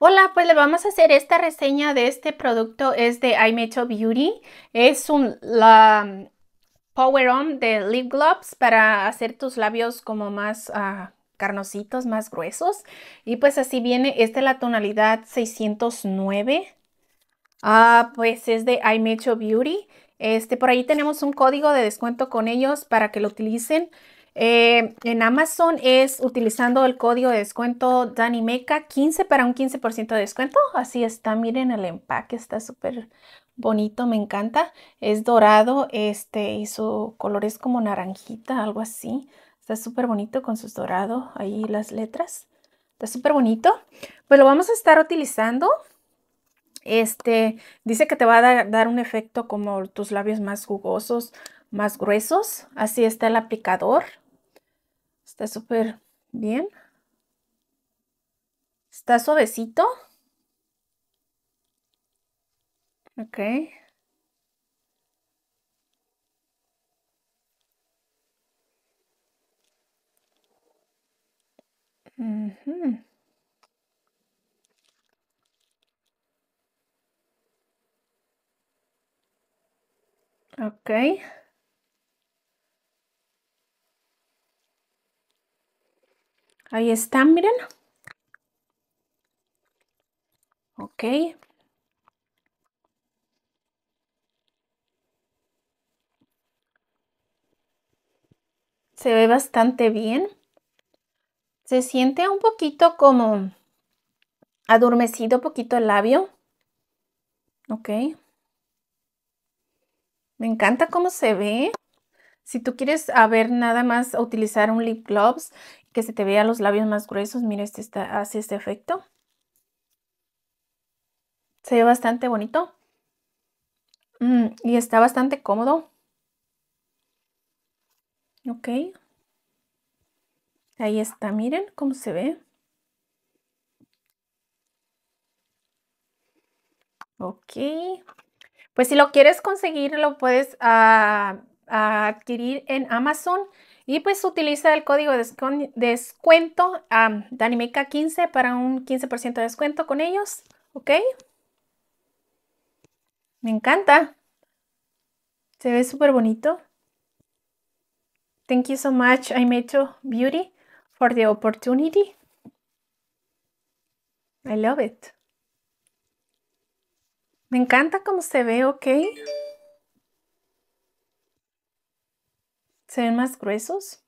Hola, pues le vamos a hacer esta reseña de este producto, es de iMetal Beauty, es un la, mm, Power On de Lip Gloss para hacer tus labios como más ah, carnositos, más gruesos y pues así viene, esta es la tonalidad 609, ah, pues es de iMetal Beauty, este, por ahí tenemos un código de descuento con ellos para que lo utilicen. Eh, en Amazon es utilizando el código de descuento DaniMeca 15 para un 15% de descuento. Así está, miren el empaque, está súper bonito, me encanta. Es dorado este, y su color es como naranjita, algo así. Está súper bonito con sus dorados ahí las letras. Está súper bonito. Pues lo vamos a estar utilizando. Este dice que te va a dar un efecto como tus labios más jugosos, más gruesos. Así está el aplicador. Está súper bien. Está suavecito. Ok. Ok. Okay. Ahí están, miren. Ok. Se ve bastante bien. Se siente un poquito como adormecido, poquito el labio. Ok. Me encanta cómo se ve. Si tú quieres, a ver, nada más utilizar un lip gloss que se te vea los labios más gruesos, mira, este hace este efecto. Se ve bastante bonito. Mm, y está bastante cómodo. Ok. Ahí está, miren cómo se ve. Ok. Pues si lo quieres conseguir, lo puedes ah, adquirir en Amazon. Y pues utiliza el código de descuento Danimeca15 para un 15% de descuento con ellos. ¿Ok? Me encanta. Se ve súper bonito. Thank you so much, to Beauty, for the opportunity. I love it. Me encanta cómo se ve, ¿ok? se ven más gruesos